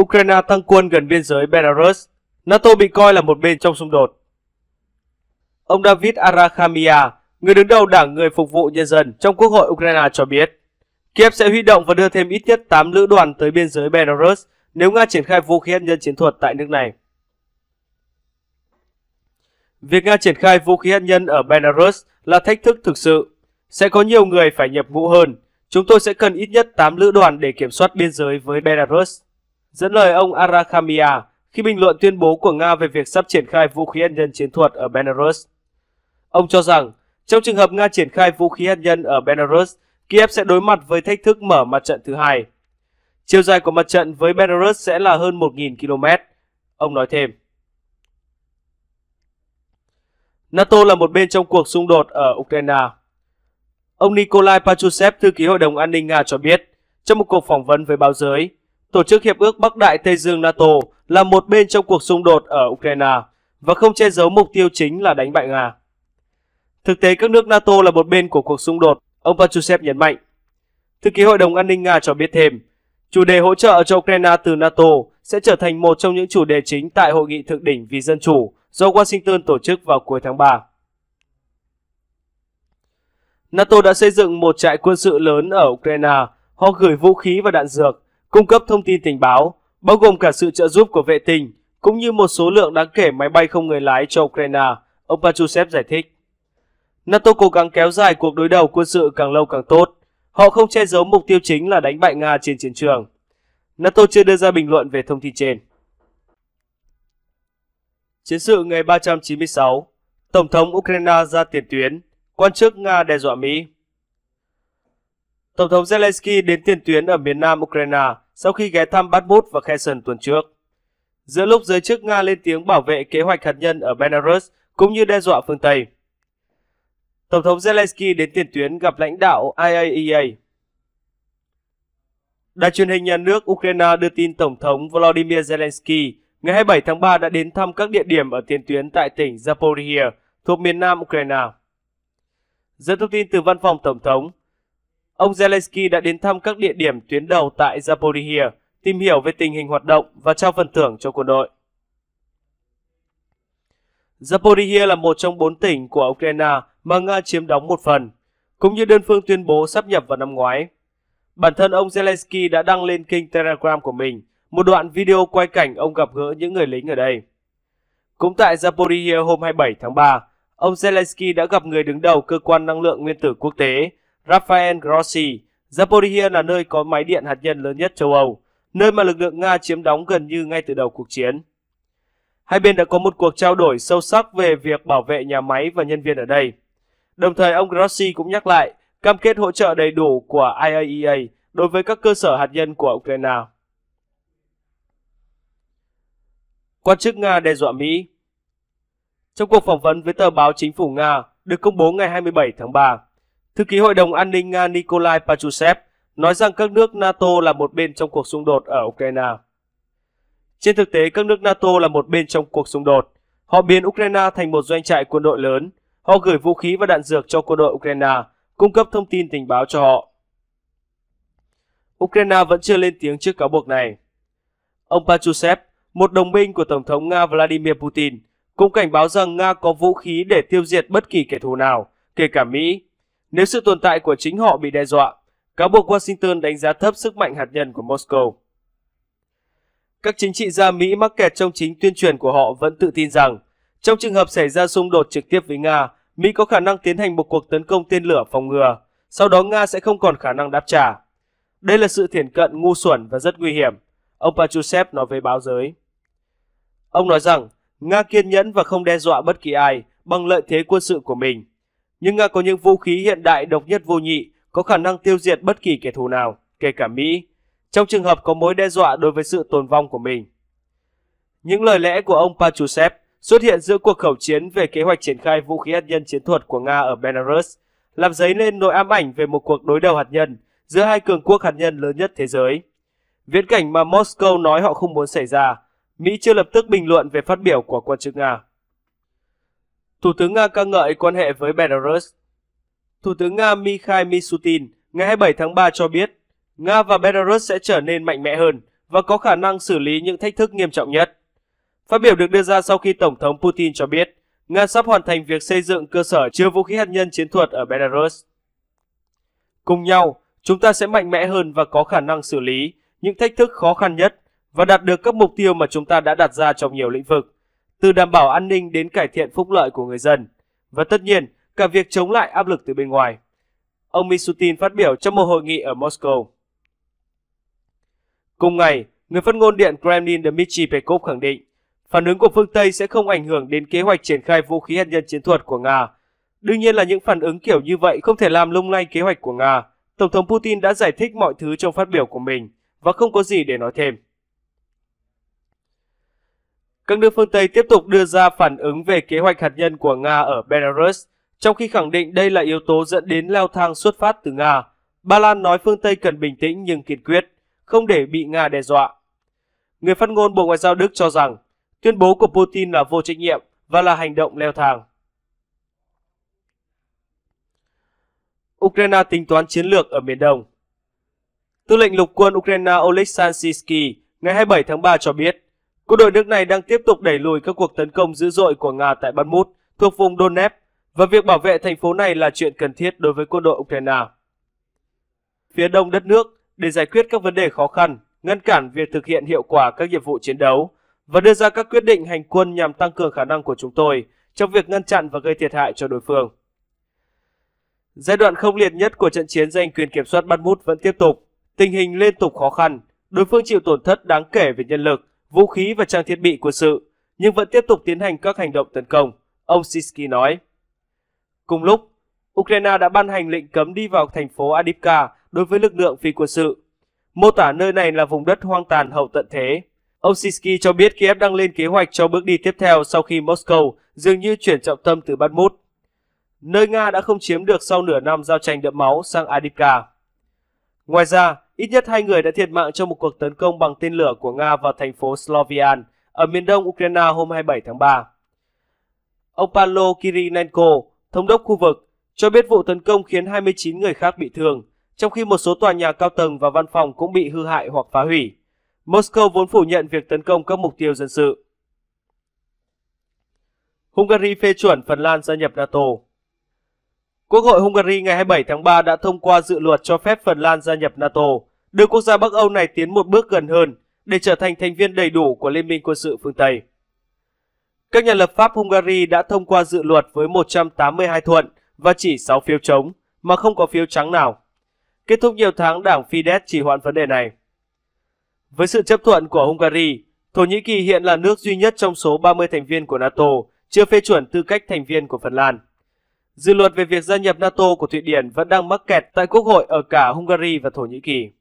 Ukraine tăng quân gần biên giới Belarus, NATO bị coi là một bên trong xung đột. Ông David Arakhamia, người đứng đầu Đảng Người Phục vụ Nhân dân trong Quốc hội Ukraine cho biết, Kiev sẽ huy động và đưa thêm ít nhất 8 lữ đoàn tới biên giới Belarus nếu Nga triển khai vũ khí hạt nhân chiến thuật tại nước này. Việc Nga triển khai vũ khí hạt nhân ở Belarus là thách thức thực sự. Sẽ có nhiều người phải nhập ngũ hơn. Chúng tôi sẽ cần ít nhất 8 lữ đoàn để kiểm soát biên giới với Belarus dẫn lời ông Arakamia khi bình luận tuyên bố của Nga về việc sắp triển khai vũ khí hạt nhân chiến thuật ở Belarus. Ông cho rằng, trong trường hợp Nga triển khai vũ khí hạt nhân ở Belarus, Kiev sẽ đối mặt với thách thức mở mặt trận thứ hai. Chiều dài của mặt trận với Belarus sẽ là hơn 1.000 km, ông nói thêm. NATO là một bên trong cuộc xung đột ở Ukraine. Ông Nikolai Pachusev, thư ký Hội đồng An ninh Nga cho biết, trong một cuộc phỏng vấn với báo giới, Tổ chức Hiệp ước Bắc Đại Tây Dương NATO là một bên trong cuộc xung đột ở Ukraine và không che giấu mục tiêu chính là đánh bại Nga. Thực tế các nước NATO là một bên của cuộc xung đột, ông Pachusev nhấn mạnh. Thư ký Hội đồng An ninh Nga cho biết thêm, chủ đề hỗ trợ cho Ukraine từ NATO sẽ trở thành một trong những chủ đề chính tại Hội nghị Thượng đỉnh vì Dân chủ do Washington tổ chức vào cuối tháng 3. NATO đã xây dựng một trại quân sự lớn ở Ukraine, họ gửi vũ khí và đạn dược, cung cấp thông tin tình báo, bao gồm cả sự trợ giúp của vệ tinh cũng như một số lượng đáng kể máy bay không người lái cho Ukraine, ông Pachusev giải thích. NATO cố gắng kéo dài cuộc đối đầu quân sự càng lâu càng tốt. Họ không che giấu mục tiêu chính là đánh bại Nga trên chiến trường. NATO chưa đưa ra bình luận về thông tin trên. Chiến sự ngày 396, Tổng thống Ukraine ra tiền tuyến, quan chức Nga đe dọa Mỹ. Tổng thống Zelensky đến tiền tuyến ở miền nam Ukraine sau khi ghé thăm Bakhmut và Kherson tuần trước. Giữa lúc giới chức Nga lên tiếng bảo vệ kế hoạch hạt nhân ở Belarus cũng như đe dọa phương Tây. Tổng thống Zelensky đến tiền tuyến gặp lãnh đạo IAEA. E Đài truyền hình nhà nước Ukraine đưa tin Tổng thống Volodymyr Zelensky ngày 27 tháng 3 đã đến thăm các địa điểm ở tiền tuyến tại tỉnh Zaporizhia thuộc miền nam Ukraine. Dẫn thông tin từ văn phòng Tổng thống, Ông Zelensky đã đến thăm các địa điểm tuyến đầu tại Zaporizhia, tìm hiểu về tình hình hoạt động và trao phần thưởng cho quân đội. Zaporizhia là một trong bốn tỉnh của Ukraine mà Nga chiếm đóng một phần, cũng như đơn phương tuyên bố sắp nhập vào năm ngoái. Bản thân ông Zelensky đã đăng lên kênh Telegram của mình một đoạn video quay cảnh ông gặp gỡ những người lính ở đây. Cũng tại Zaporizhia hôm 27 tháng 3, ông Zelensky đã gặp người đứng đầu cơ quan năng lượng nguyên tử quốc tế Rafael Grossi, Zaporizhia là nơi có máy điện hạt nhân lớn nhất châu Âu, nơi mà lực lượng Nga chiếm đóng gần như ngay từ đầu cuộc chiến. Hai bên đã có một cuộc trao đổi sâu sắc về việc bảo vệ nhà máy và nhân viên ở đây. Đồng thời ông Grossi cũng nhắc lại cam kết hỗ trợ đầy đủ của IAEA e đối với các cơ sở hạt nhân của Ukraine. Quan chức Nga đe dọa Mỹ Trong cuộc phỏng vấn với tờ báo chính phủ Nga được công bố ngày 27 tháng 3, Thư ký Hội đồng An ninh Nga à, Nikolai Pachusev nói rằng các nước NATO là một bên trong cuộc xung đột ở Ukraine. Trên thực tế, các nước NATO là một bên trong cuộc xung đột. Họ biến Ukraine thành một doanh trại quân đội lớn. Họ gửi vũ khí và đạn dược cho quân đội Ukraine, cung cấp thông tin tình báo cho họ. Ukraine vẫn chưa lên tiếng trước cáo buộc này. Ông Pachusev, một đồng minh của Tổng thống Nga Vladimir Putin, cũng cảnh báo rằng Nga có vũ khí để tiêu diệt bất kỳ kẻ thù nào, kể cả Mỹ, nếu sự tồn tại của chính họ bị đe dọa, cáo buộc Washington đánh giá thấp sức mạnh hạt nhân của Moscow. Các chính trị gia Mỹ mắc kẹt trong chính tuyên truyền của họ vẫn tự tin rằng, trong trường hợp xảy ra xung đột trực tiếp với Nga, Mỹ có khả năng tiến hành một cuộc tấn công tên lửa phòng ngừa, sau đó Nga sẽ không còn khả năng đáp trả. Đây là sự thiển cận ngu xuẩn và rất nguy hiểm, ông Pachusev nói với báo giới. Ông nói rằng, Nga kiên nhẫn và không đe dọa bất kỳ ai bằng lợi thế quân sự của mình – nhưng Nga à, có những vũ khí hiện đại độc nhất vô nhị, có khả năng tiêu diệt bất kỳ kẻ thù nào, kể cả Mỹ, trong trường hợp có mối đe dọa đối với sự tồn vong của mình. Những lời lẽ của ông Pachusev xuất hiện giữa cuộc khẩu chiến về kế hoạch triển khai vũ khí hạt nhân chiến thuật của Nga ở Belarus, làm dấy lên nỗi ám ảnh về một cuộc đối đầu hạt nhân giữa hai cường quốc hạt nhân lớn nhất thế giới. Viễn cảnh mà Moscow nói họ không muốn xảy ra, Mỹ chưa lập tức bình luận về phát biểu của quan chức Nga. Thủ tướng Nga ca ngợi quan hệ với Belarus. Thủ tướng Nga Mikhail Mishutin ngày 27 tháng 3 cho biết, Nga và Belarus sẽ trở nên mạnh mẽ hơn và có khả năng xử lý những thách thức nghiêm trọng nhất. Phát biểu được đưa ra sau khi Tổng thống Putin cho biết, Nga sắp hoàn thành việc xây dựng cơ sở chứa vũ khí hạt nhân chiến thuật ở Belarus. Cùng nhau, chúng ta sẽ mạnh mẽ hơn và có khả năng xử lý những thách thức khó khăn nhất và đạt được các mục tiêu mà chúng ta đã đặt ra trong nhiều lĩnh vực từ đảm bảo an ninh đến cải thiện phúc lợi của người dân và tất nhiên cả việc chống lại áp lực từ bên ngoài. Ông Mishutin phát biểu trong một hội nghị ở Moscow. Cùng ngày, người phát ngôn Điện Kremlin Dmitry Peskov khẳng định phản ứng của phương Tây sẽ không ảnh hưởng đến kế hoạch triển khai vũ khí hạt nhân chiến thuật của Nga. Đương nhiên là những phản ứng kiểu như vậy không thể làm lung lay kế hoạch của Nga. Tổng thống Putin đã giải thích mọi thứ trong phát biểu của mình và không có gì để nói thêm các nước phương Tây tiếp tục đưa ra phản ứng về kế hoạch hạt nhân của Nga ở Belarus, trong khi khẳng định đây là yếu tố dẫn đến leo thang xuất phát từ Nga. Ba Lan nói phương Tây cần bình tĩnh nhưng kiên quyết, không để bị Nga đe dọa. Người phát ngôn Bộ Ngoại giao Đức cho rằng tuyên bố của Putin là vô trách nhiệm và là hành động leo thang. Ukraine tính toán chiến lược ở Miền Đông Tư lệnh lục quân Ukraine Oleksandr Sansisky ngày 27 tháng 3 cho biết Quân đội nước này đang tiếp tục đẩy lùi các cuộc tấn công dữ dội của Nga tại Bakhmut thuộc vùng Donetsk và việc bảo vệ thành phố này là chuyện cần thiết đối với quân đội Ukraine. Phía đông đất nước, để giải quyết các vấn đề khó khăn, ngăn cản việc thực hiện hiệu quả các nhiệm vụ chiến đấu và đưa ra các quyết định hành quân nhằm tăng cường khả năng của chúng tôi trong việc ngăn chặn và gây thiệt hại cho đối phương. Giai đoạn không liệt nhất của trận chiến giành quyền kiểm soát Bakhmut vẫn tiếp tục, tình hình liên tục khó khăn, đối phương chịu tổn thất đáng kể về nhân lực, vũ khí và trang thiết bị quân sự, nhưng vẫn tiếp tục tiến hành các hành động tấn công, ông Sisky nói. Cùng lúc, Ukraine đã ban hành lệnh cấm đi vào thành phố Adivka đối với lực lượng phi quân sự, mô tả nơi này là vùng đất hoang tàn hậu tận thế. Ông Sisky cho biết Kiev đang lên kế hoạch cho bước đi tiếp theo sau khi Moscow dường như chuyển trọng tâm từ Bakhmut, nơi Nga đã không chiếm được sau nửa năm giao tranh đẫm máu sang Adivka. Ngoài ra, Ít nhất hai người đã thiệt mạng trong một cuộc tấn công bằng tên lửa của Nga vào thành phố Slovian ở miền đông Ukraine hôm 27 tháng 3. Ông Palo Kirilenko, thống đốc khu vực, cho biết vụ tấn công khiến 29 người khác bị thương, trong khi một số tòa nhà cao tầng và văn phòng cũng bị hư hại hoặc phá hủy. Moscow vốn phủ nhận việc tấn công các mục tiêu dân sự. Hungary phê chuẩn Phần Lan gia nhập NATO Quốc hội Hungary ngày 27 tháng 3 đã thông qua dự luật cho phép Phần Lan gia nhập NATO, đưa quốc gia Bắc Âu này tiến một bước gần hơn để trở thành thành viên đầy đủ của Liên minh quân sự phương Tây. Các nhà lập pháp Hungary đã thông qua dự luật với 182 thuận và chỉ 6 phiếu chống, mà không có phiếu trắng nào. Kết thúc nhiều tháng đảng Fidesz chỉ hoãn vấn đề này. Với sự chấp thuận của Hungary, Thổ Nhĩ Kỳ hiện là nước duy nhất trong số 30 thành viên của NATO chưa phê chuẩn tư cách thành viên của Phần Lan. Dự luật về việc gia nhập NATO của Thụy Điển vẫn đang mắc kẹt tại quốc hội ở cả Hungary và Thổ Nhĩ Kỳ.